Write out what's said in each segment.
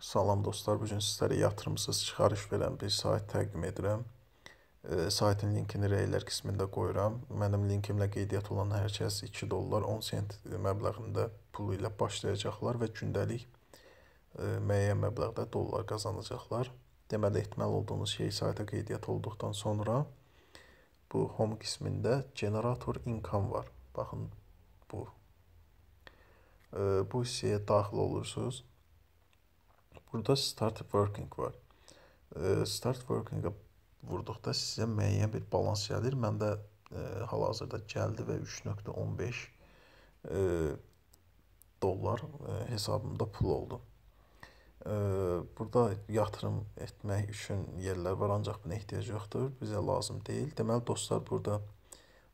Salam dostlar, bu gün sizlərə yatırımsız çıxarış verən bir sayt təqdim edirəm. E, saytın linkini rəylər qismində qoyuram. Mənim linkimlə qeydiyyat olan hər kəs 2 dollar 10 sent məbləğində pulu ilə başlayacaqlar və gündəlik e, müəyyən məbləğdə dollar qazanacaqlar. Deməli, etməli olduğunuz şey sayta qeydiyyat olduqdan sonra bu home qismində generator income var. Baxın bu. E, bu hissəyə daxil olursunuz. Burada start working var. Start working-ə vurduqda sizə müəyyən bir balans gəlir. Məndə hal-hazırda gəldi və 3.15 dollar hesabımda pul oldu. Burada yatırım etmək üçün yerlər var, ancaq buna ehtiyac yoxdur. Bizə lazım deyil. Deməli dostlar burada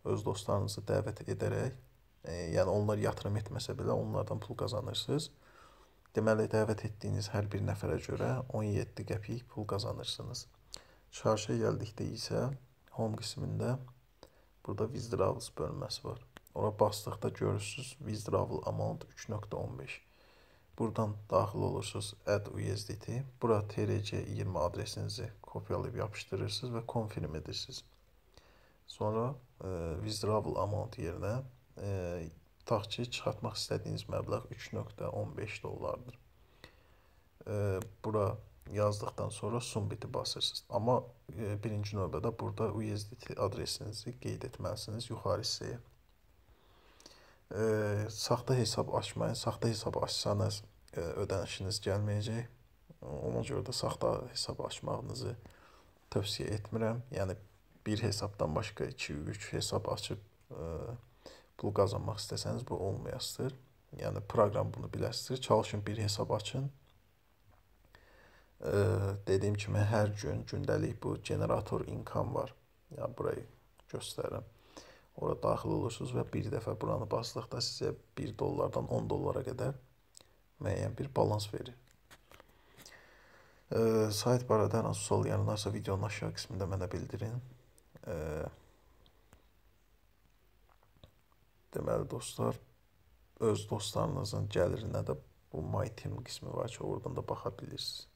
öz dostlarınızı dəvət edərək, yəni onlar yatırım etməsə belə onlardan pul qazanırsınız. Deməli, dəvət etdiyiniz hər bir nəfərə görə 17 qəpik pul qazanırsınız. Çıxarışa gəldikdə isə home qismində burada withdrawals bölməsi var. Ora basdıqda görürsüz withdrawal amount 3.15. Buradan daxil olursunuz add USDT. Bura TRC20 adresinizi kopyalayıb yapışdırırsınız və confirm edirsiniz. Sonra e, withdrawal amount yerinə e, tutaq ki, çıxartmaq istədiyiniz məbləğ 3.15 dollardır. E, bura yazdıqdan sonra Sumbit-i basırsınız. Amma e, birinci növbədə burada USDT adresinizi qeyd etməlisiniz yuxarı hissəyə. E, saxta hesab açmayın. Saxta hesab açsanız ödənişiniz gəlməyəcək. Ona görə də saxta hesab açmağınızı tövsiyə etmirəm. Yəni bir hesabdan başqa 2-3 hesab açıb Pul qazanmaq istəsəniz bu olmayasdır. Yəni proqram bunu biləsiniz. Çalışın bir hesab açın. Ee, dediyim kimi hər gün gündəlik bu generator income var. Yəni burayı göstərirəm. Ora daxil olursunuz və bir dəfə buranı basdıqda sizə 1 dollardan 10 dollara qədər müəyyən bir balans verir. Ee, sayt barədə hansı sual yaranarsa videonun aşağı qismində mənə bildirin. Ee, deməli dostlar öz dostlarınızın gəlirinə də bu my team qismi var ki, oradan da baxa bilirsiniz.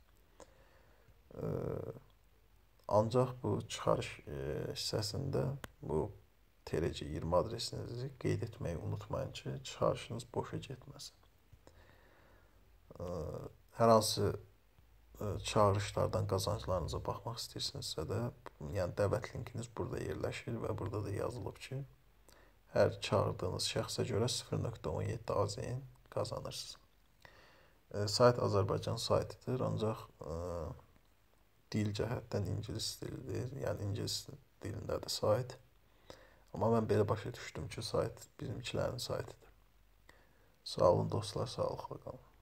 Ancaq bu çıxarış hissəsində bu TRC20 adresinizi qeyd etməyi unutmayın ki, çıxarışınız boşa getməsin. Hər hansı çağırışlardan qazanclarınıza baxmaq istəyirsinizsə də, yəni dəvət linkiniz burada yerləşir və burada da yazılıb ki, hər çağırdığınız şəxsə görə 0.17 AZN qazanırsınız. E, sayt Azərbaycan saytıdır, ancaq e, dil cəhətdən ingilis dilidir. Yəni ingilis dilindədir sayt. Amma mən belə başa düşdüm ki, sayt bizimkilərin saytıdır. Sağ olun dostlar, sağlıqla qalın.